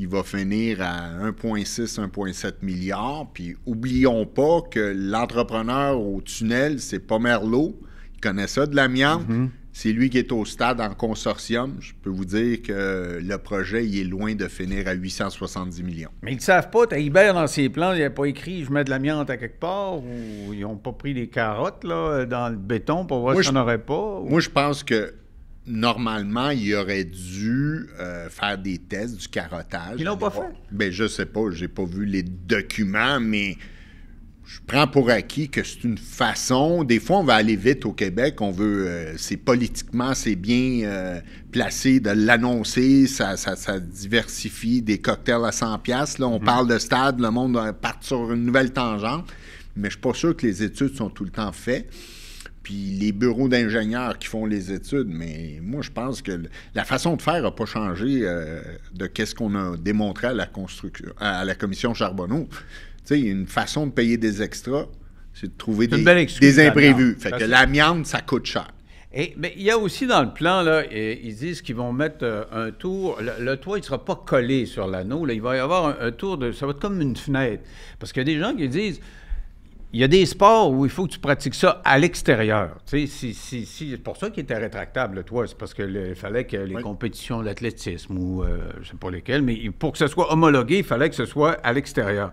il va finir à 1,6, 1,7 milliards. Puis oublions pas que l'entrepreneur au tunnel, c'est Merlot. Il connaît ça de l'amiante. Mm-hmm. C'est lui qui est au stade en consortium. Je peux vous dire que le projet, il est loin de finir à 870 millions. Mais ils ne savent pas, Hubert dans ses plans, il a pas écrit « je mets de l'amiante à quelque part » ou ils n'ont pas pris des carottes là, dans le béton pour voir si n'y en aurait pas. Moi, je pense que normalement, il aurait dû euh, faire des tests, du carottage. Ils l'ont pas fait? Bien, je sais pas, j'ai pas vu les documents, mais je prends pour acquis que c'est une façon. Des fois, on va aller vite au Québec. On veut, euh, c'est politiquement, c'est bien euh, placé de l'annoncer. Ça, ça, diversifie des cocktails à 100 pièces. Là, on mhm. parle de stade, le monde part sur une nouvelle tangente. Mais je suis pas sûr que les études sont tout le temps faites. Puis les bureaux d'ingénieurs qui font les études, mais moi, je pense que la façon de faire n'a pas changé euh, de qu'est-ce qu'on a démontré à la construction, à la commission Charbonneau sais, une façon de payer des extras, c'est de trouver des, imprévus. Fait que l'amiante, ça coûte cher. mais il y a aussi dans le plan, là, ils disent qu'ils vont mettre euh, un tour. Le, toit, il ne sera pas collé sur l'anneau. Il va y avoir un, un, tour de. Ça va être comme une fenêtre. Parce qu'il y a des gens qui disent il y a des sports où il faut que tu pratiques ça à l'extérieur. C'est pour ça qu'il était rétractable, toi. C'est parce qu'il fallait que les compétitions d'athlétisme ou euh, je ne sais pas lesquelles, mais pour que ce soit homologué, il fallait que ce soit à l'extérieur.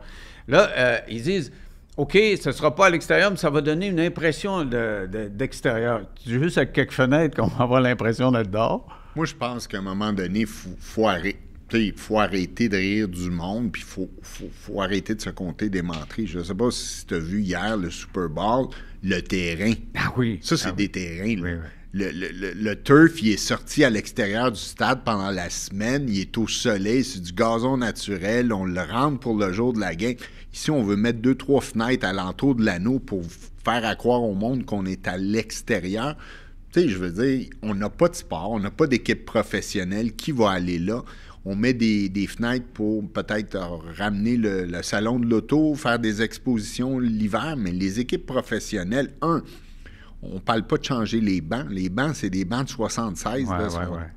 Là, euh, ils disent OK, ce ne sera pas à l'extérieur, mais ça va donner une impression d'extérieur. De, veux Juste avec quelques fenêtres qu'on va avoir l'impression d'être dehors. Moi, je pense qu'à un moment donné, il faut, il faut arrêter de rire du monde, puis il faut, faut, arrêter de se compter des mentries. Je ne sais pas si tu as vu hier le Super Bowl, le terrain. Ah oui. Ça, c'est ah des terrains. Le, turf, il est sorti à l'extérieur du stade pendant la semaine, il est au soleil, c'est du gazon naturel, on le rentre pour le jour de la game. Ici, on veut mettre deux, trois fenêtres à l'entour de l'anneau pour faire croire au monde qu'on est à l'extérieur. Tu sais, je veux dire, on n'a pas de sport, on n'a pas d'équipe professionnelle qui va aller là on met des, fenêtres pour peut-être ramener le, salon de l'auto, faire des expositions l'hiver, mais les équipes professionnelles, un, on ne parle pas de changer les bancs. Les bancs, c'est des bancs de 76,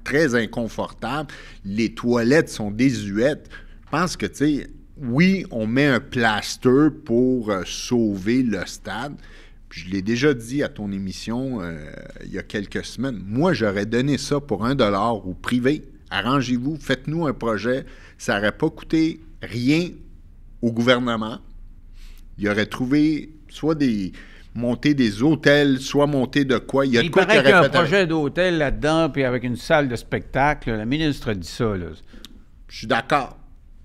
très inconfortables. Les toilettes sont désuètes. Je pense que, tu sais, oui, on met un plaster pour euh, sauver le stade. je l'ai déjà dit à ton émission euh, il y a quelques semaines. Moi, j'aurais donné ça pour un dollar ou privé arrangez-vous, faites-nous un projet. Ça n'aurait pas coûté rien au gouvernement. Il aurait trouvé soit des monter des hôtels, soit monter de quoi. Il y a paraît qu'il un projet d'hôtel là-dedans, puis avec une salle de spectacle. La ministre dit ça. Je suis d'accord.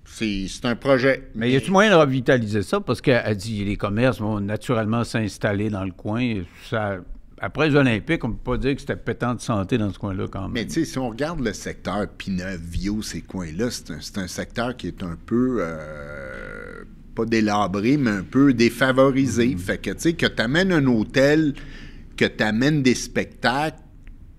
C'est, un projet. Mais, il y a t moyen de revitaliser ça? Parce qu'elle dit les commerces vont naturellement s'installer dans le coin. Ça, après les Olympiques, on ne peut pas dire que c'était pétant de santé dans ce coin-là quand même. Mais tu sais, si on regarde le secteur Vio, ces coins-là, c'est un, secteur qui est un peu, euh, pas délabré, mais un peu défavorisé. Mm-hmm. Fait que tu sais, que tu amènes un hôtel, que tu amènes des spectacles,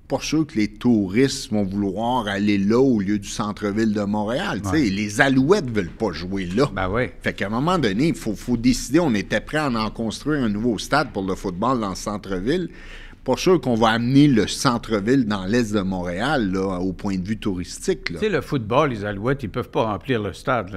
pas sûr que les touristes vont vouloir aller là au lieu du centre-ville de Montréal. sais. Les Alouettes veulent pas jouer là. Ben oui. Fait qu'à un moment donné, il faut, décider. On était prêt à en construire un nouveau stade pour le football dans le centre-ville. Pas sûr qu'on va amener le centre-ville dans l'est de Montréal là, au point de vue touristique. Tu le football, les Alouettes, ils peuvent pas remplir le stade.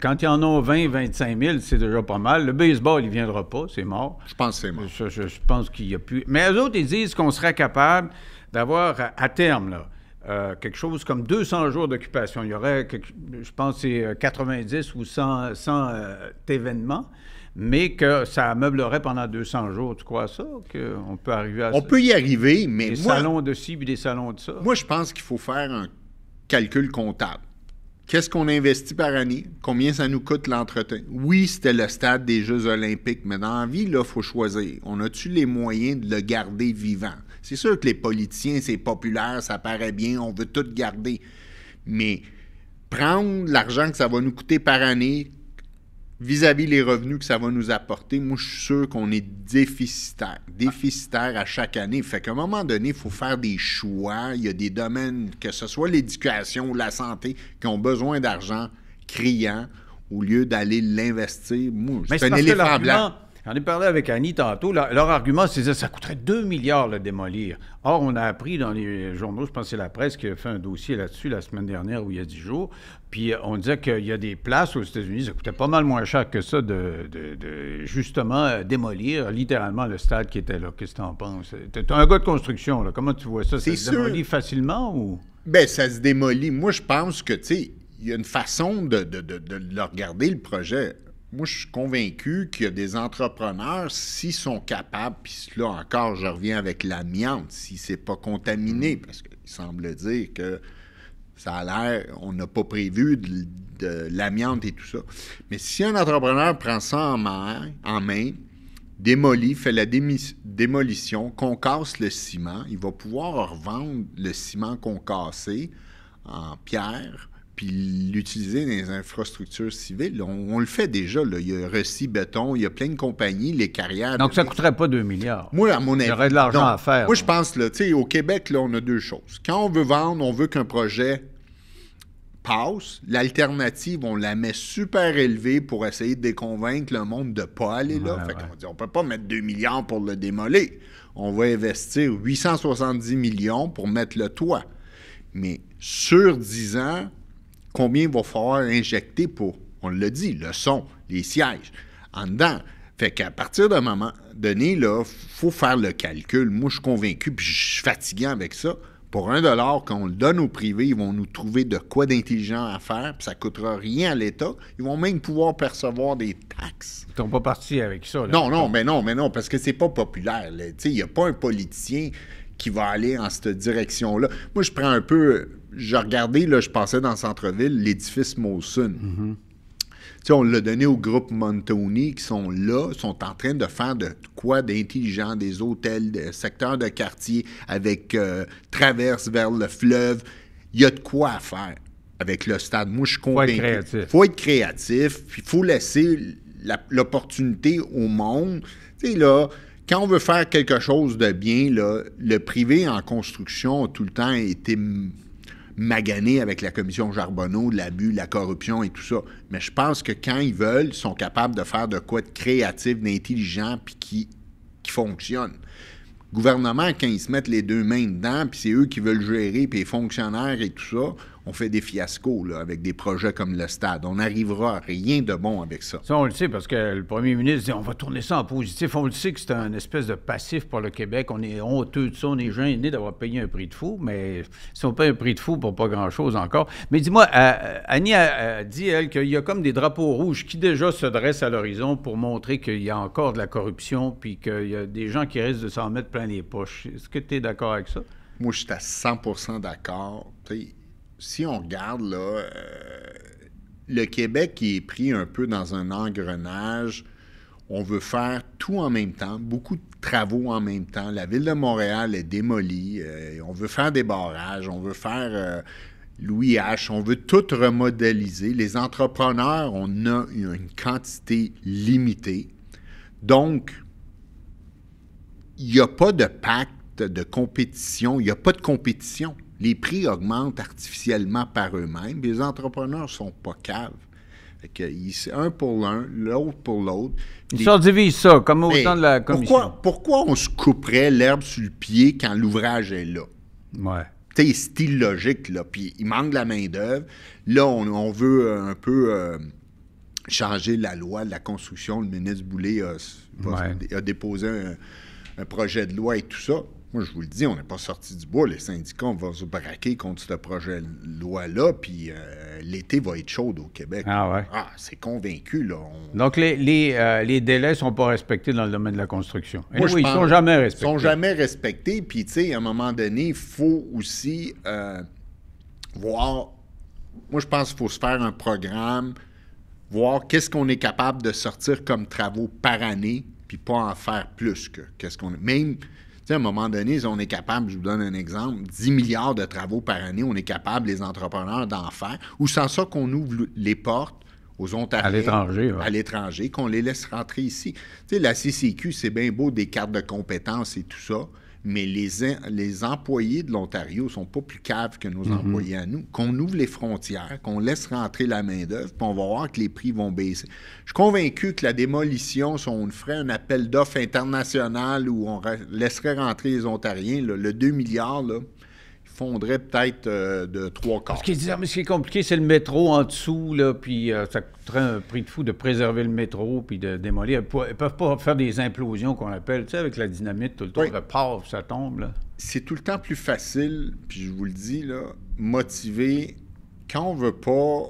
quand ils en ont 20, 25 000, c'est déjà pas mal. Le baseball, il viendra pas, c'est mort. Je pense que c'est mort. Je, pense qu'il y a plus. Mais eux autres, ils disent qu'on serait capable d'avoir à, terme, là, euh, quelque chose comme 200 jours d'occupation. Il y aurait, je pense, c'est 90 euh, ou 100, euh, événements, mais que ça ameublerait pendant 200 jours. Tu crois ça, qu'on peut arriver à On peut y arriver, mais Des salons de ci, puis des salons de ça. Moi, je pense qu'il faut faire un calcul comptable. Qu'est-ce qu'on investit par année? Combien ça nous coûte l'entretien? Oui, c'était le stade des Jeux olympiques, mais dans la vie, il faut choisir. On a-tu les moyens de le garder vivant? C'est sûr que les politiciens, c'est populaire, ça paraît bien, on veut tout garder. Mais prendre l'argent que ça va nous coûter par année, vis-à-vis les revenus que ça va nous apporter, moi, je suis sûr qu'on est déficitaire. Déficitaire à chaque année. Fait qu'à un moment donné, il faut faire des choix. Il y a des domaines, que ce soit l'éducation ou la santé, qui ont besoin d'argent criant au lieu d'aller l'investir. Moi, c'est un éléphant blanc. J'en ai parlé avec Annie tantôt. Leur, argument, c'est que ça coûterait 2 milliards le démolir. Or, on a appris dans les journaux, je pense que c'est la presse qui a fait un dossier là-dessus la semaine dernière ou il y a 10 jours. Puis euh, on disait qu'il y a des places aux États-Unis, ça coûtait pas mal moins cher que ça de, justement euh, démolir littéralement le stade qui était là. Qu'est-ce que tu en penses? T'es un gars de construction, là. Comment tu vois ça? Ça se démolit facilement ou? Bien, ça se démolit. Moi, je pense que, tu sais, il y a une façon de, de, regarder, le projet moi, je suis convaincu qu'il y a des entrepreneurs, s'ils sont capables, puis là encore, je reviens avec l'amiante, si c'est pas contaminé, mm. parce qu'il semble dire que ça a l'air, on n'a pas prévu de, l'amiante et tout ça. Mais si un entrepreneur prend ça en main, en main démolit, fait la démolition, concasse le ciment, il va pouvoir revendre le ciment concassé en pierre puis l'utiliser dans les infrastructures civiles. On, le fait déjà. Il y a Recy Béton, il y a plein de compagnies, les carrières. Donc, ça ne coûterait pas 2 milliards. Moi, à mon avis. Il y aurait de l'argent à faire. Moi, je pense, là, au Québec, là, on a deux choses. Quand on veut vendre, on veut qu'un projet passe. L'alternative, on la met super élevée pour essayer de déconvaincre le monde de ne pas aller là. fait on ne peut pas mettre 2 milliards pour le démolir. On va investir 870 millions pour mettre le toit. Mais sur 10 ans, combien il va falloir injecter pour, on le dit, le son, les sièges, en dedans. Fait qu'à partir d'un moment donné, il faut faire le calcul. Moi, je suis convaincu, puis je suis fatiguant avec ça. Pour un dollar, qu'on le donne aux privés, ils vont nous trouver de quoi d'intelligent à faire, puis ça ne coûtera rien à l'État. Ils vont même pouvoir percevoir des taxes. Ils pas parti avec ça. Là. Non, non, mais non, mais non, parce que c'est pas populaire. Il n'y a pas un politicien qui va aller en cette direction-là. Moi, je prends un peu je regardais, là, je passais dans le centre-ville, l'édifice Mawson. Mhm. on l'a donné au groupe Montoni qui sont là, sont en train de faire de quoi d'intelligent, des hôtels, des secteurs de quartier avec euh, traverse vers le fleuve. Il y a de quoi à faire avec le stade. Moi, je suis convaincu. Il faut être créatif, il faut laisser l'opportunité au monde. Tu là, quand on veut faire quelque chose de bien, là, le privé en construction a tout le temps été maganer avec la commission Jarbonneau, de l'abus, la corruption et tout ça. Mais je pense que quand ils veulent, ils sont capables de faire de quoi de créatif, d'intelligent, puis qui, qui fonctionne. gouvernement, quand ils se mettent les deux mains dedans, puis c'est eux qui veulent gérer, puis les fonctionnaires et tout ça, on fait des fiascos là, avec des projets comme le stade. On n'arrivera à rien de bon avec ça. Ça, on le sait parce que le premier ministre dit on va tourner ça en positif. On le sait que c'est un espèce de passif pour le Québec. On est honteux de ça. On est né d'avoir payé un prix de fou, mais si on paye un prix de fou pour pas grand-chose encore. Mais dis-moi, euh, euh, Annie a, dit, elle, qu'il y a comme des drapeaux rouges qui déjà se dressent à l'horizon pour montrer qu'il y a encore de la corruption puis qu'il y a des gens qui risquent de s'en mettre plein les poches. Est-ce que tu es d'accord avec ça? Moi, je suis à 100 d'accord si on regarde là, euh, le Québec qui est pris un peu dans un engrenage, on veut faire tout en même temps, beaucoup de travaux en même temps. La ville de Montréal est démolie, euh, on veut faire des barrages, on veut faire euh, l'OIH, on veut tout remodéliser. Les entrepreneurs, on a une quantité limitée. Donc, il n'y a pas de pacte de compétition, il n'y a pas de compétition les prix augmentent artificiellement par eux-mêmes. Les entrepreneurs ne sont pas caves. un pour l'un, l'autre pour l'autre. Ils subdivisent ça, comme au ben, temps de la commission. Pourquoi, on se couperait l'herbe sur le pied quand l'ouvrage est là? Ouais. c'est illogique, là. Puis il manque de la main-d'œuvre. Là, on, veut euh, un peu euh, changer la loi de la construction. Le ministre Boulay a, déposé un projet de loi et tout ça. Moi, je vous le dis, on n'est pas sorti du bois. Les syndicats vont se braquer contre ce projet de loi-là, puis euh, l'été va être chaud au Québec. Ah ouais? Ah, c'est convaincu, là. Donc, les, euh, délais ne sont pas respectés dans le domaine de la construction. Eh ils ne sont jamais respectés. Ils ne sont jamais respectés, puis, tu sais, à un moment donné, il faut aussi euh, voir... Moi, je pense qu'il faut se faire un programme, voir qu'est-ce qu'on est capable de sortir comme travaux par année, puis pas en faire plus que qu'est-ce qu'on... Même à un moment donné, on est capable, je vous donne un exemple, 10 milliards de travaux par année, on est capable, les entrepreneurs, d'en faire, ou sans ça qu'on ouvre les portes aux Ontariens. À l'étranger, À l'étranger, qu'on les laisse rentrer ici. Tu la CCQ, c'est bien beau des cartes de compétences et tout ça, mais les, les employés de l'Ontario ne sont pas plus caves que nos mm-hmm. employés à nous. Qu'on ouvre les frontières, qu'on laisse rentrer la main-d'œuvre, puis on va voir que les prix vont baisser. Je suis convaincu que la démolition, si on ferait un appel d'offres international où on laisserait rentrer les Ontariens, le 2 milliards, là, fondrait peut-être euh, de trois quarts. Ce qui, est, compliqué, c'est le métro en dessous, là, puis euh, ça coûterait un prix de fou de préserver le métro puis de démolir. Ils ne peuvent pas faire des implosions qu'on appelle, tu sais, avec la dynamite, tout le temps, ça tombe. C'est tout le temps plus facile, puis je vous le dis, là, motiver, quand on ne veut pas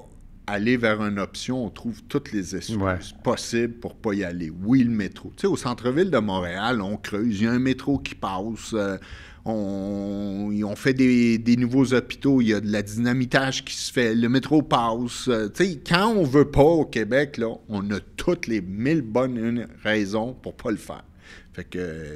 aller vers une option, on trouve toutes les excuses possibles pour pas y aller. Oui, le métro. Tu sais, au centre-ville de Montréal, on creuse, il y a un métro qui passe. Euh, on, fait des, nouveaux hôpitaux, il y a de la dynamitage qui se fait, le métro passe. Euh, quand on veut pas au Québec, là, on a toutes les mille bonnes raisons pour pas le faire. Fait que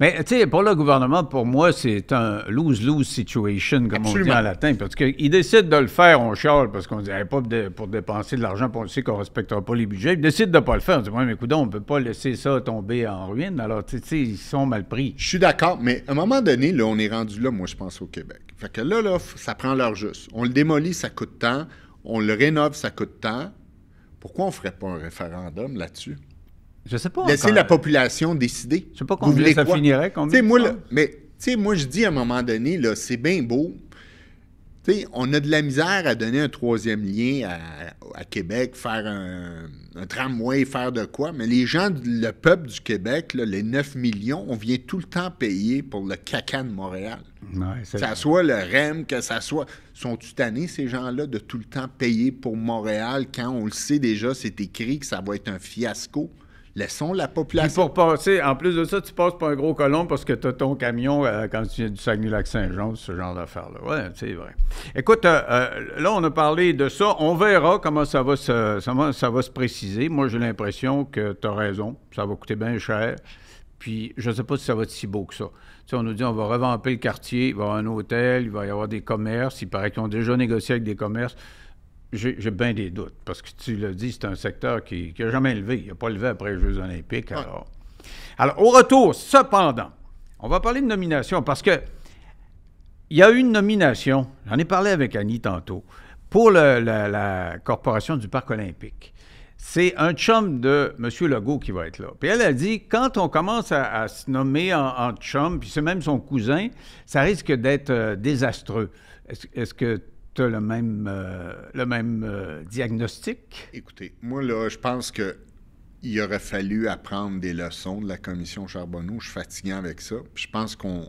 mais tu sais, pour le gouvernement, pour moi, c'est un lose-lose situation, comme on dit en latin. Parce qu'ils décident de le faire, on charle, parce qu'on dit pas pour dépenser de l'argent, pour on sait qu'on ne respectera pas les budgets. Ils décident de ne pas le faire. On dit oui, mais écoute, on ne peut pas laisser ça tomber en ruine. Alors, tu sais, ils sont mal pris. Je suis d'accord, mais à un moment donné, là, on est rendu là, moi, je pense, au Québec. Fait que là, là, ça prend l'heure juste. On le démolit, ça coûte tant. On le rénove, ça coûte tant. Pourquoi on ne ferait pas un référendum là-dessus? Je Laissez la population décider. Je sais pas combien ça finirait. moi, mais moi, je dis à un moment donné, c'est bien beau. on a de la misère à donner un troisième lien à, Québec, faire un, un, tramway, faire de quoi. Mais les gens, le peuple du Québec, les 9 millions, on vient tout le temps payer pour le caca de Montréal. que ça soit le REM, que ça soit. Sont-tu tannés, ces gens-là, de tout le temps payer pour Montréal quand on le sait déjà, c'est écrit que ça va être un fiasco? Laissons la population. pour passer, en plus de ça, tu passes pas un gros colon parce que tu as ton camion euh, quand tu viens du Saguenay-Lac-Saint-Jean, ce genre daffaire là Oui, c'est vrai. Écoute, euh, euh, là, on a parlé de ça. On verra comment ça va se, ça, va se préciser. Moi, j'ai l'impression que tu as raison. Ça va coûter bien cher. Puis, je ne sais pas si ça va être si beau que ça. on nous dit, qu'on va revamper le quartier, il va y avoir un hôtel, il va y avoir des commerces. Il paraît qu'ils ont déjà négocié avec des commerces. J'ai bien des doutes, parce que tu l'as dit, c'est un secteur qui n'a jamais élevé. Il n'a pas levé après les Jeux olympiques. Alors. alors, au retour, cependant, on va parler de nomination, parce que il y a eu une nomination, j'en ai parlé avec Annie tantôt, pour la, Corporation du Parc olympique. C'est un chum de M. Legault qui va être là. Puis elle a dit, quand on commence à, se nommer en, chum, puis c'est même son cousin, ça risque d'être euh, désastreux. Est-ce que le même, euh, le même euh, diagnostic? Écoutez, moi, là, je pense que il aurait fallu apprendre des leçons de la commission Charbonneau. Je suis fatiguant avec ça. je pense qu'on,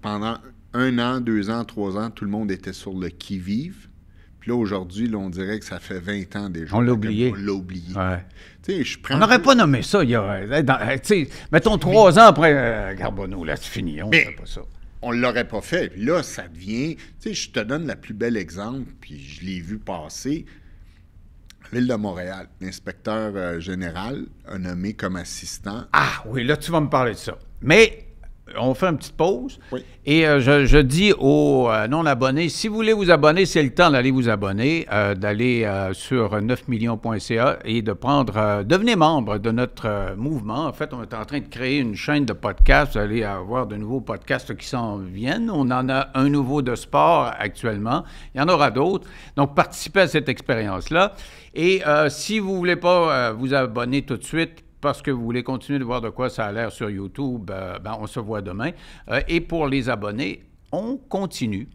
pendant un an, deux ans, trois ans, tout le monde était sur le qui-vive. Puis là, aujourd'hui, là, on dirait que ça fait 20 ans déjà. On l'a oublié. On l'a Je prends on n'aurait pas nommé ça mettons trois ans après euh, Charbonneau, là, c'est fini. On ne pas ça on ne l'aurait pas fait. là, ça devient. Tu sais, je te donne le plus bel exemple, puis je l'ai vu passer. Ville de Montréal, l'inspecteur euh, général a nommé comme assistant. Ah oui, là, tu vas me parler de ça. Mais on fait une petite pause. Et euh, je, dis aux euh, non-abonnés, si vous voulez vous abonner, c'est le temps d'aller vous abonner, euh, d'aller sur 9millions.ca et de prendre, devenez membre de notre mouvement. En fait, on est en train de créer une chaîne de podcasts. Vous allez avoir de nouveaux podcasts qui s'en viennent. On en a un nouveau de sport actuellement. Il y en aura d'autres. Donc, participez à cette expérience-là. Et si vous ne voulez pas vous abonner tout de suite, parce que vous voulez continuer de voir de quoi ça a l'air sur YouTube, euh, ben, on se voit demain. Euh, et pour les abonnés, on continue